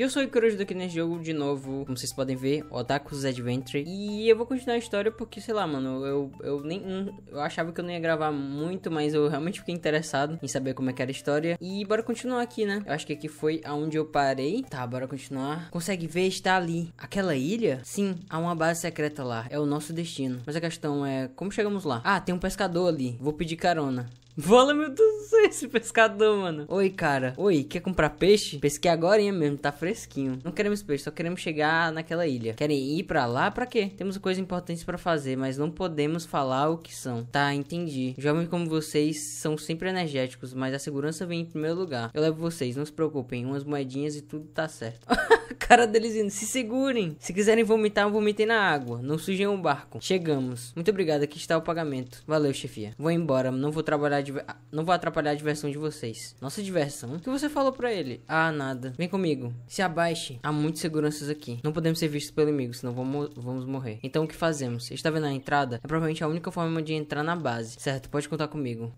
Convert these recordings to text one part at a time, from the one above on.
E eu sou o Ikuruji aqui nesse jogo, de novo, como vocês podem ver, Otaku's Adventure. E eu vou continuar a história porque, sei lá, mano, eu, eu nem. Eu achava que eu não ia gravar muito, mas eu realmente fiquei interessado em saber como é que era a história. E bora continuar aqui, né? Eu acho que aqui foi aonde eu parei. Tá, bora continuar. Consegue ver? Está ali. Aquela ilha? Sim, há uma base secreta lá. É o nosso destino. Mas a questão é, como chegamos lá? Ah, tem um pescador ali. Vou pedir carona. Vola meu Deus do céu, esse pescador, mano. Oi, cara. Oi, quer comprar peixe? Pesquei agora mesmo, tá fresquinho. Não queremos peixe, só queremos chegar naquela ilha. Querem ir pra lá? Pra quê? Temos coisas importantes para fazer, mas não podemos falar o que são. Tá, entendi. Jovens como vocês são sempre energéticos, mas a segurança vem em primeiro lugar. Eu levo vocês, não se preocupem. Umas moedinhas e tudo tá certo. cara deles indo. Se segurem. Se quiserem vomitar, vomitem na água. Não sujem o barco. Chegamos. Muito obrigado. Aqui está o pagamento. Valeu, chefia. Vou embora. Não vou trabalhar. De... Ah, não vou atrapalhar a diversão de vocês. Nossa diversão? O que você falou para ele? Ah, nada. Vem comigo. Se abaixe. Há muitos seguranças aqui. Não podemos ser vistos pelo inimigo, senão vamos, vamos morrer. Então o que fazemos? Está vendo a entrada? É provavelmente a única forma de entrar na base. Certo, pode contar comigo.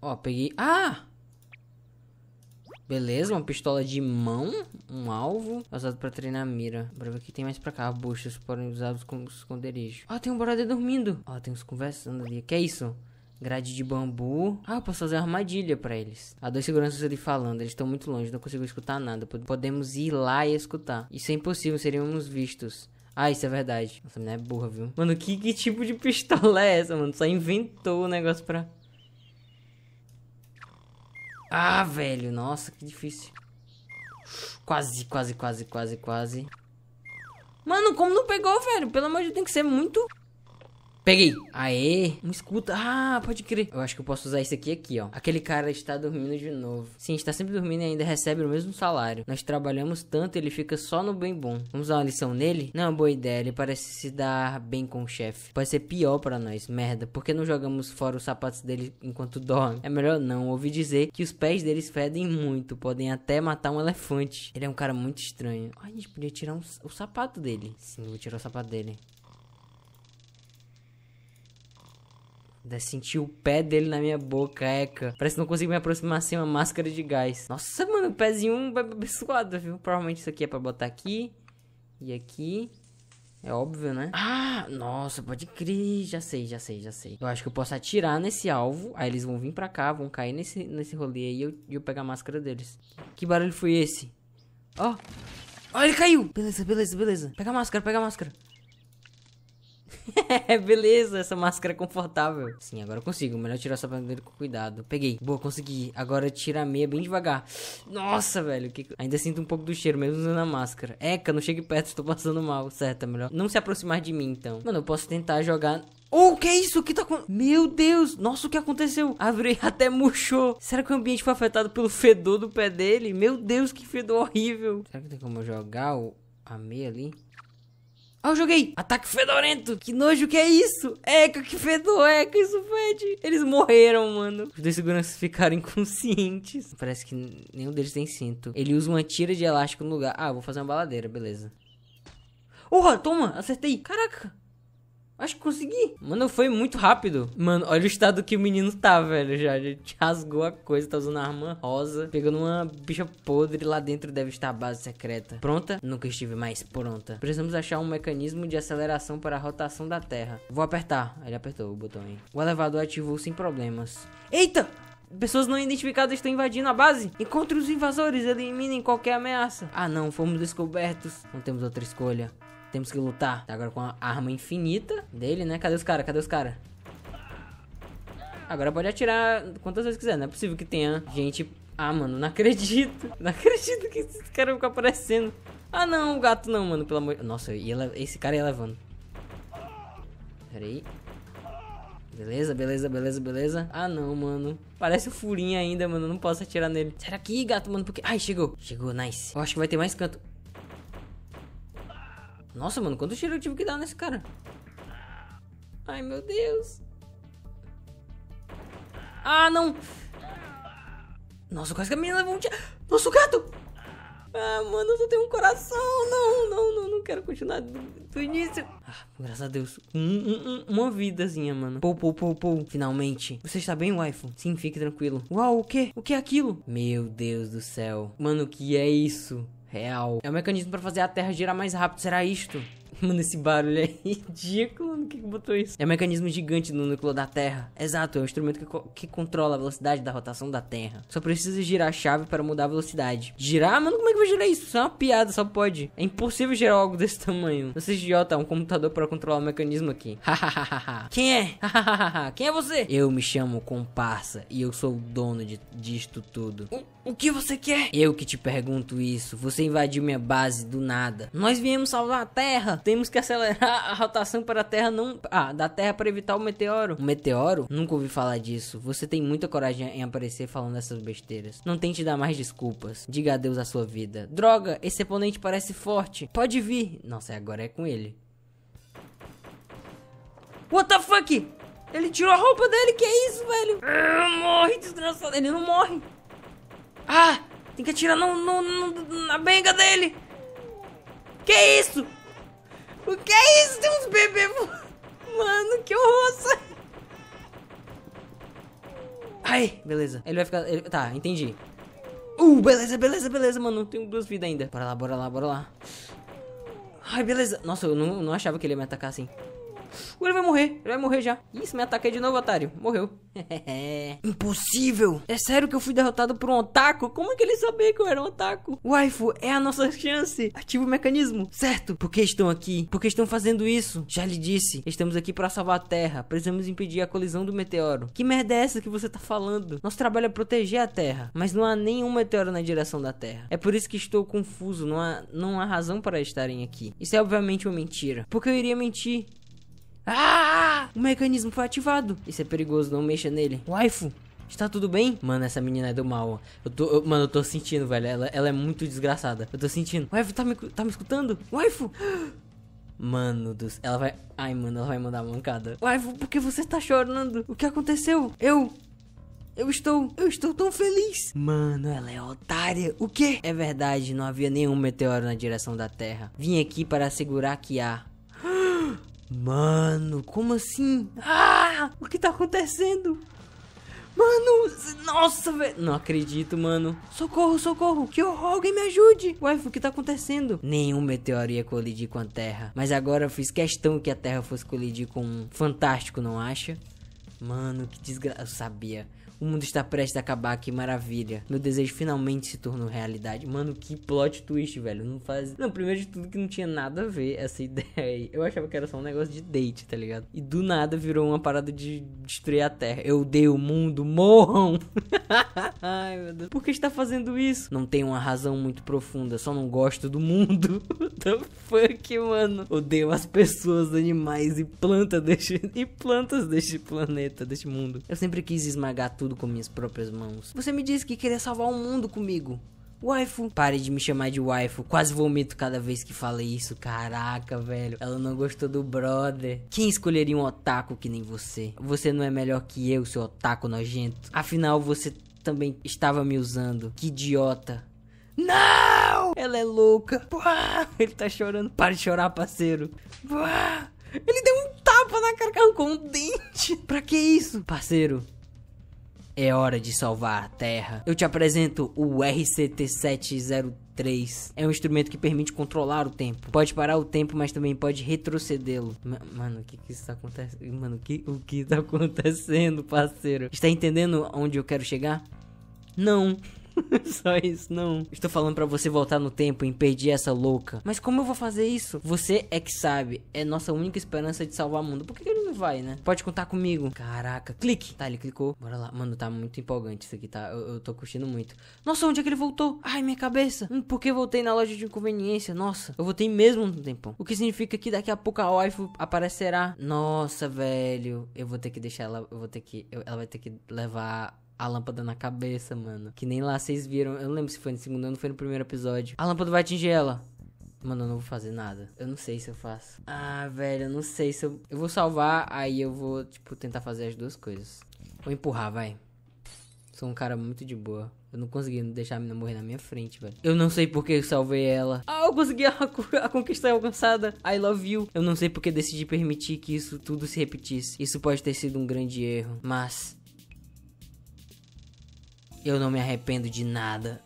Ó, peguei. Ah! Beleza, uma pistola de mão, um alvo, usado para treinar a mira. Bora ver o que tem mais pra cá. Buchas podem usados como esconderijo. Ah, tem um brother dormindo. Ah, tem uns conversando ali. Que é isso? grade de bambu. Ah, eu posso fazer uma armadilha para eles. Há dois seguranças ali falando, eles estão muito longe, não consigo escutar nada. Podemos ir lá e escutar. Isso é impossível, seríamos vistos. Ah, isso é verdade. Essa menina é burra, viu? Mano, que, que tipo de pistola é essa, mano? Só inventou o negócio pra ah, velho. Nossa, que difícil. Quase, quase, quase, quase, quase. Mano, como não pegou, velho? Pelo amor de Deus, tem que ser muito Peguei. Aê. Um escuta. Ah, pode crer. Eu acho que eu posso usar isso aqui aqui, ó. Aquele cara está dormindo de novo. Sim, está sempre dormindo e ainda recebe o mesmo salário. Nós trabalhamos tanto, ele fica só no bem bom. Vamos dar uma lição nele? Não é uma boa ideia. Ele parece se dar bem com o chefe. Pode ser pior para nós. Merda. Por que não jogamos fora os sapatos dele enquanto dorme? É melhor não. Ouvi dizer que os pés deles fedem muito. Podem até matar um elefante. Ele é um cara muito estranho. Ai, a gente podia tirar um, o sapato dele. Sim, vou tirar o sapato dele. Sentir o pé dele na minha boca, eca. Parece que não consigo me aproximar sem uma máscara de gás. Nossa, mano, o pezinho é abençoado, viu? Provavelmente isso aqui é pra botar aqui. E aqui. É óbvio, né? Ah, nossa, pode crer. Já sei, já sei, já sei. Eu acho que eu posso atirar nesse alvo. Aí eles vão vir pra cá, vão cair nesse, nesse rolê aí e eu, eu pegar a máscara deles. Que barulho foi esse? Ó. Oh. Ó, oh, ele caiu. Beleza, beleza, beleza. Pega a máscara, pega a máscara. É, beleza, essa máscara é confortável. Sim, agora eu consigo. Melhor tirar essa bandeira com cuidado. Peguei. Boa, consegui. Agora tira a meia bem devagar. Nossa, velho. Que... Ainda sinto um pouco do cheiro, mesmo usando a máscara. É, Eca, não chegue perto, estou passando mal. Certo, é melhor não se aproximar de mim, então. Mano, eu posso tentar jogar Oh, que é isso? O que tá acontecendo? Meu Deus! Nossa, o que aconteceu? A árvore até murchou. Será que o ambiente foi afetado pelo fedor do pé dele? Meu Deus, que fedor horrível. Será que tem como jogar o... a meia ali? Ah, eu joguei. Ataque fedorento. Que nojo que é isso? Eca, que fedor. Eca, isso fede. Eles morreram, mano. Os dois seguranças ficaram inconscientes. Parece que nenhum deles tem cinto. Ele usa uma tira de elástico no lugar. Ah, vou fazer uma baladeira, beleza. Porra, toma, acertei. Caraca, Acho que consegui. Mano, foi muito rápido. Mano, olha o estado que o menino tá, velho, já. Ele rasgou a coisa, tá usando a arma rosa. Pegando uma bicha podre. Lá dentro deve estar a base secreta. Pronta? Nunca estive mais pronta. Precisamos achar um mecanismo de aceleração para a rotação da Terra. Vou apertar. Ele apertou o botão aí. O elevador ativou sem problemas. Eita! pessoas não identificadas estão invadindo a base. Encontre os invasores, eliminem qualquer ameaça. Ah não, fomos descobertos. Não temos outra escolha. Temos que lutar. Tá agora com a arma infinita dele, né? Cadê os caras? Cadê os caras? Agora pode atirar quantas vezes quiser. Não é possível que tenha gente... Ah, mano, não acredito. Não acredito que esses caras ficam aparecendo. Ah, não, o gato não, mano. Pelo amor... Nossa, ia... esse cara ia levando. Peraí. Beleza, beleza, beleza, beleza. Ah, não, mano. Parece o um furinho ainda, mano. Não posso atirar nele. Será que, gato, mano? Porque... Ai, chegou. Chegou, nice. Eu acho que vai ter mais canto. Nossa, mano. Quanto tiro eu tive que dar nesse cara? Ai, meu Deus. Ah, não. Nossa, quase que a menina levou um tiro. Nossa, o gato. Ah, mano, eu só tenho um coração. Não, não, não. Não quero continuar do, do início. Ah, graças a Deus. Um, um, uma vidazinha, mano. Pou, pou, pou, pou. Finalmente. Você está bem, waifu? Sim, fique tranquilo. Uau, o que? O que é aquilo? Meu Deus do céu. Mano, o que é isso? Real. É um mecanismo para fazer a Terra girar mais rápido. Será isto? Mano, esse barulho é ridículo. Mano, que botou isso? É um mecanismo gigante no núcleo da Terra. Exato, é um instrumento que, co que controla a velocidade da rotação da Terra. Só precisa girar a chave para mudar a velocidade. Girar? Mano, como é que vai girar isso? Isso é uma piada, só pode. É impossível gerar algo desse tamanho. Você é idiota, um computador para controlar o mecanismo aqui. Quem é? Quem é você? Eu me chamo Comparsa e eu sou o dono de, disto tudo. O, o que você quer? Eu que te pergunto isso. Você invadiu minha base do nada. Nós viemos salvar a Terra. Temos que acelerar a rotação para a Terra não. Ah, da Terra para evitar o meteoro. O meteoro? Nunca ouvi falar disso. Você tem muita coragem em aparecer falando essas besteiras. Não tente dar mais desculpas. Diga adeus à sua vida. Droga, esse oponente parece forte. Pode vir. Nossa, é agora é com ele. What the fuck? Ele tirou a roupa dele, que é isso, velho? Ah, morre, desgraçado. Ele não morre. Ah, tem que atirar no, no, no na benga dele. Que isso? que é isso? Tem uns bebês Mano, que horror! Ai, beleza. Ele vai ficar... Ele... Tá, entendi. Uh, beleza, beleza, beleza, mano. Tenho duas vidas ainda. Bora lá, bora lá, bora lá. Ai, beleza. Nossa, eu não, não achava que ele ia me atacar assim ele vai morrer. Ele vai morrer já. Isso, me ataquei de novo, otário. Morreu. Impossível. É sério que eu fui derrotado por um otaku? Como é que ele sabia que eu era um otaku? Waifu, é a nossa chance. Ativa o mecanismo. Certo. Por que estão aqui? Por que estão fazendo isso? Já lhe disse. Estamos aqui para salvar a Terra. Precisamos impedir a colisão do meteoro. Que merda é essa que você tá falando? Nosso trabalho é proteger a Terra. Mas não há nenhum meteoro na direção da Terra. É por isso que estou confuso. Não há, não há razão para estarem aqui. Isso é obviamente uma mentira. Porque eu iria mentir. Ah! O mecanismo foi ativado. Isso é perigoso, não mexa nele. Waifu, Está tudo bem? Mano, essa menina é do mal. Eu tô, eu, mano, eu tô sentindo, velho. Ela, ela é muito desgraçada. Eu tô sentindo. Waifu, tá me, tá me escutando? Waifu! Mano Ela vai. Ai, mano, ela vai mandar uma mancada. Waifu, por que você tá chorando? O que aconteceu? Eu. Eu estou, eu estou tão feliz. Mano, ela é otária. O quê? É verdade, não havia nenhum meteoro na direção da Terra. Vim aqui para assegurar que há Mano, como assim? Ah, o que tá acontecendo? Mano, nossa, velho. Não acredito, mano. Socorro, socorro. Que horror, alguém me ajude. Ué, o que tá acontecendo? Nenhum meteoro ia colidir com a Terra. Mas agora eu fiz questão que a Terra fosse colidir com um fantástico, não acha? Mano, que desgraça. Eu sabia. O mundo está prestes a acabar, que maravilha. Meu desejo finalmente se tornou realidade. Mano, que plot twist, velho. Não faz. Não, primeiro de tudo que não tinha nada a ver essa ideia aí. Eu achava que era só um negócio de date, tá ligado? E do nada virou uma parada de destruir a Terra. Eu odeio o mundo, morram! Ai, meu Deus. Por que está fazendo isso? Não tem uma razão muito profunda, só não gosto do mundo. What the fuck, mano? Odeio as pessoas, animais e plantas deste. e plantas deste planeta, deste mundo. Eu sempre quis esmagar tudo tudo com minhas próprias mãos. Você me disse que queria salvar o mundo comigo. Waifu. Pare de me chamar de waifu. Quase vomito cada vez que fala isso. Caraca, velho. Ela não gostou do brother. Quem escolheria um otaku que nem você? Você não é melhor que eu, seu otaku nojento. Afinal, você também estava me usando. Que idiota. Não! Ela é louca. Ele tá chorando. Para de chorar, parceiro. Ele deu um tapa na cara, com um dente. Pra que isso? Parceiro, é hora de salvar a Terra. Eu te apresento o RCT-703. É um instrumento que permite controlar o tempo. Pode parar o tempo, mas também pode retrocedê-lo. Mano, o que que está acontecendo? Mano, que, o que está acontecendo, parceiro? Está entendendo onde eu quero chegar? Não. Só isso, não. Estou falando para você voltar no tempo e impedir essa louca. Mas como eu vou fazer isso? Você é que sabe. É nossa única esperança de salvar o mundo. Por que, que ele vai, né? Pode contar comigo. Caraca, clique. Tá, ele clicou. Bora lá. Mano, tá muito empolgante isso aqui, tá? Eu, eu tô curtindo muito. Nossa, onde é que ele voltou? Ai, minha cabeça. Hum, por que voltei na loja de conveniência? Nossa, eu voltei mesmo um tempão. O que significa que daqui a pouco a wife aparecerá. Nossa, velho. Eu vou ter que deixar ela. Eu vou ter que. Eu, ela vai ter que levar a lâmpada na cabeça, mano. Que nem lá vocês viram. Eu não lembro se foi no segundo ou não foi no primeiro episódio. A lâmpada vai atingir ela. Mano, eu não vou fazer nada. Eu não sei se eu faço. Ah, velho, eu não sei se eu. Eu vou salvar, aí eu vou, tipo, tentar fazer as duas coisas. Vou empurrar, vai. Sou um cara muito de boa. Eu não consegui deixar a menina morrer na minha frente, velho. Eu não sei porque eu salvei ela. Ah, eu consegui a, a conquista alcançada. I love you. Eu não sei porque decidi permitir que isso tudo se repetisse. Isso pode ter sido um grande erro, mas. Eu não me arrependo de nada.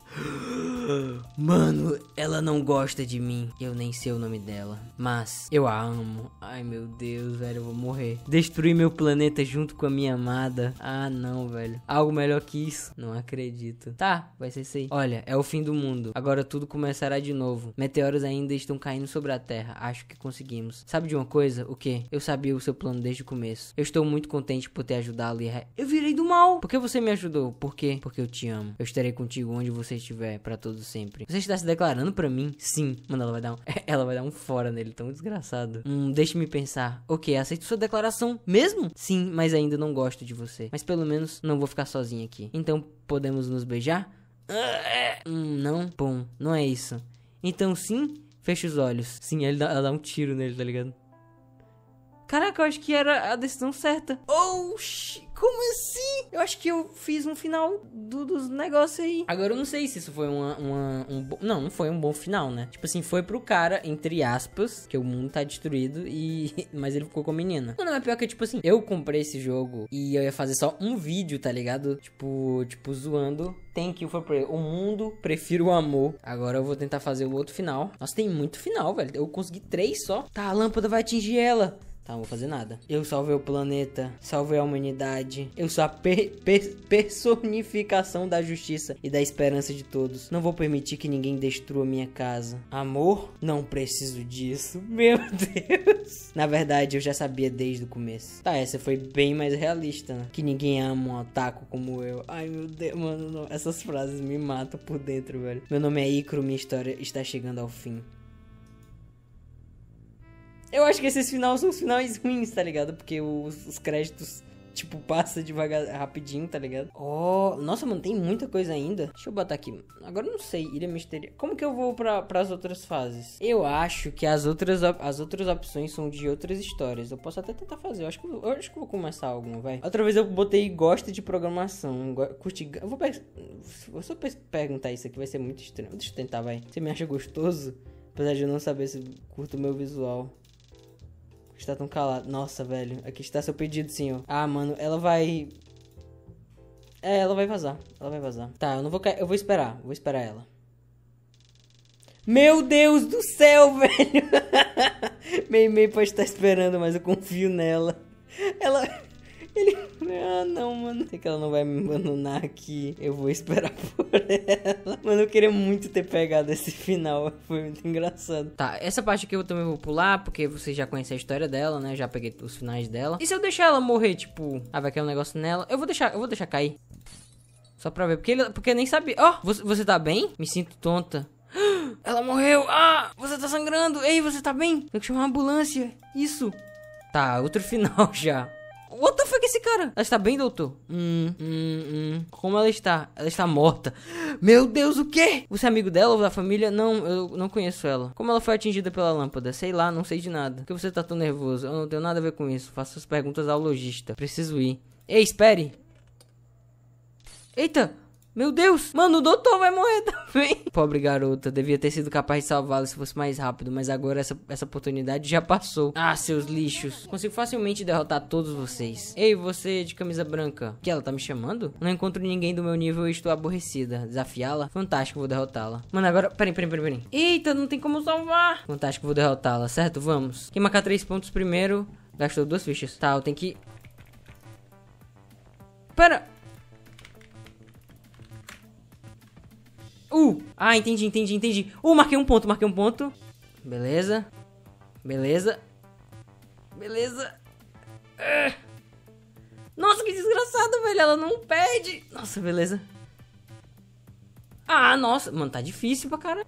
Mano, ela não gosta de mim. Eu nem sei o nome dela. Mas eu a amo. Ai meu Deus, velho, eu vou morrer. Destruir meu planeta junto com a minha amada. Ah não, velho. Algo melhor que isso. Não acredito. Tá, vai ser isso aí. Olha, é o fim do mundo. Agora tudo começará de novo. Meteoros ainda estão caindo sobre a Terra. Acho que conseguimos. Sabe de uma coisa? O que? Eu sabia o seu plano desde o começo. Eu estou muito contente por ter ajudado e. Eu virei do mal. Por que você me ajudou? Por quê? Porque eu te amo. Eu estarei contigo onde você estiver para todo sempre. Você está se declarando para mim? Sim. Mano, ela vai dar um, ela vai dar um fora nele, tão desgraçado. Hum, deixe-me pensar. Ok, aceito sua declaração mesmo? Sim, mas ainda não gosto de você. Mas pelo menos não vou ficar sozinha aqui. Então podemos nos beijar? Ah, hum, não? Bom, não é isso. Então sim, fecha os olhos. Sim, ela dá, ela dá um tiro nele, tá ligado? Caraca, eu acho que era a decisão certa. Oh, shit como assim? Eu acho que eu fiz um final do, dos negócios aí. Agora eu não sei se isso foi uma, uma um, não, não foi um bom final, né? Tipo assim, foi pro cara, entre aspas, que o mundo tá destruído e... mas ele ficou com a menina. Não, não, é pior que, tipo assim, eu comprei esse jogo e eu ia fazer só um vídeo, tá ligado? Tipo, tipo, zoando Thank you for prayer. O mundo, prefiro o amor. Agora eu vou tentar fazer o outro final. Nossa, tem muito final, velho. Eu consegui três só. Tá, a lâmpada vai atingir ela. Tá, não vou fazer nada. Eu salvei o planeta, salvei a humanidade. Eu sou a per per personificação da justiça e da esperança de todos. Não vou permitir que ninguém destrua minha casa. Amor? Não preciso disso. Meu Deus. Na verdade, eu já sabia desde o começo. Tá, essa foi bem mais realista, né? Que ninguém ama um ataco como eu. Ai, meu Deus, mano. Não. Essas frases me matam por dentro, velho. Meu nome é Icro, minha história está chegando ao fim. Eu acho que esses finais são os finais ruins, tá ligado? Porque os, os créditos tipo, passa devagar, rapidinho, tá ligado? Oh, nossa, mano, tem muita coisa ainda. Deixa eu botar aqui. Agora eu não sei, Ilha Misteriosa. Como que eu vou para as outras fases? Eu acho que as outras, as outras opções são de outras histórias. Eu posso até tentar fazer. Eu acho que, eu acho que vou começar alguma, vai. Outra vez eu botei gosta de programação. Curti. Eu vou, vou só perguntar isso aqui, vai ser muito estranho. Deixa eu tentar, vai. Você me acha gostoso? Apesar de eu não saber se curto o meu visual. Está tão calado. Nossa, velho. Aqui está seu pedido, senhor. Ah, mano, ela vai. É, ela vai vazar. Ela vai vazar. Tá, eu não vou cair. Eu vou esperar. Vou esperar ela. Meu Deus do céu, velho! Meio meio pode estar esperando, mas eu confio nela. Ela. Ele, ah, não, mano. Sei que ela não vai me abandonar aqui. Eu vou esperar por ela. Mano, eu queria muito ter pegado esse final. Foi muito engraçado. Tá, essa parte aqui eu também vou pular, porque vocês já conhecem a história dela, né? Já peguei os finais dela. E se eu deixar ela morrer, tipo, ah, vai cair um negócio nela? Eu vou deixar, eu vou deixar cair. Só pra ver, porque ele, porque nem sabia. Ó, oh, você, você tá bem? Me sinto tonta. Ela morreu! Ah! Você tá sangrando! Ei, você tá bem? Tem que chamar uma ambulância! Isso! Tá, outro final já. What the fuck é esse cara? Ela está bem, doutor? Hum, hum, hum. Como ela está? Ela está morta. Meu Deus, o quê? Você é amigo dela ou da família? Não, eu não conheço ela. Como ela foi atingida pela lâmpada? Sei lá, não sei de nada. Por que você está tão nervoso? Eu não tenho nada a ver com isso. Faça as perguntas ao lojista. Preciso ir. Ei, espere. Eita! Meu Deus, mano, o doutor vai morrer também. Pobre garota, devia ter sido capaz de salvá la se fosse mais rápido, mas agora essa, essa oportunidade já passou. Ah, seus lixos. Consigo facilmente derrotar todos vocês. Ei, você de camisa branca. Que ela tá me chamando? Não encontro ninguém do meu nível e estou aborrecida. Desafiá-la? Fantástico, vou derrotá-la. Mano, agora. Peraí, peraí, peraí, peraí. Eita, não tem como salvar. Fantástico, vou derrotá-la, certo? Vamos. Quem marcar três pontos primeiro. Gastou duas fichas. Tá, eu tenho que. Pera. Uh! Ah, entendi, entendi, entendi. Uh, marquei um ponto, marquei um ponto. Beleza. Beleza. Beleza. Ah. Nossa, que desgraçado, velho. Ela não perde. Nossa, beleza. Ah, nossa. Mano, tá difícil pra caralho.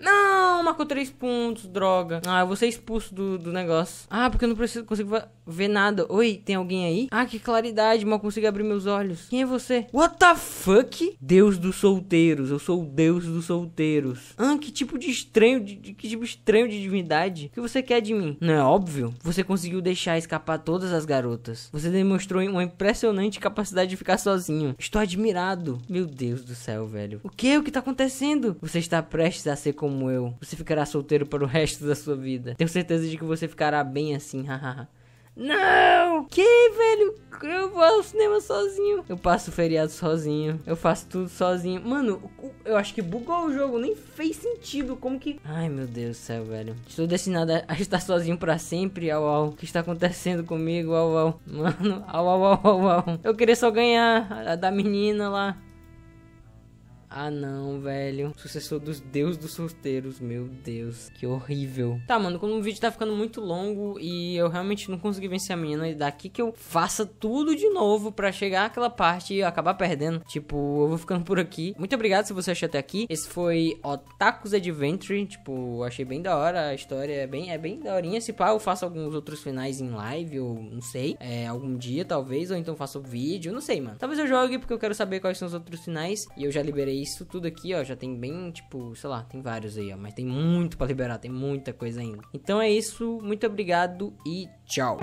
Não, marcou três pontos, droga. Ah, eu vou ser expulso do, do negócio. Ah, porque eu não preciso, consigo ver nada. Oi, tem alguém aí? Ah, que claridade, mal consigo abrir meus olhos. Quem é você? What the fuck? Deus dos solteiros, eu sou o Deus dos solteiros. Ah, que tipo de estranho, de, de, que tipo estranho de divindade. O que você quer de mim? Não é óbvio? Você conseguiu deixar escapar todas as garotas. Você demonstrou uma impressionante capacidade de ficar sozinho. Estou admirado. Meu Deus do céu, velho. O que? O que tá acontecendo? Você está prestes a ser com como eu. Você ficará solteiro para o resto da sua vida. Tenho certeza de que você ficará bem assim, hahaha. Não! Que, velho? Eu vou ao cinema sozinho. Eu passo o feriado sozinho. Eu faço tudo sozinho. Mano, eu acho que bugou o jogo. Nem fez sentido. Como que. Ai, meu Deus do céu, velho. Estou destinado a estar sozinho para sempre. Au, au. O que está acontecendo comigo? Au, au. Mano, au, au, au, au, au. Eu queria só ganhar a da menina lá. Ah não, velho. Sucessor dos deuses dos solteiros. Meu Deus, que horrível. Tá, mano, como o vídeo tá ficando muito longo e eu realmente não consegui vencer a menina, e daqui que eu faça tudo de novo para chegar àquela parte e acabar perdendo. Tipo, eu vou ficando por aqui. Muito obrigado se você achou até aqui. Esse foi Otakus Adventure. Tipo, achei bem da hora a história. É bem, é bem daorinha. Se pá, eu faço alguns outros finais em live, ou não sei. É, algum dia, talvez. Ou então faço vídeo, não sei, mano. Talvez eu jogue porque eu quero saber quais são os outros finais. E eu já liberei isso tudo aqui, ó, já tem bem, tipo, sei lá, tem vários aí, ó. Mas tem muito para liberar, tem muita coisa ainda. Então é isso, muito obrigado e tchau.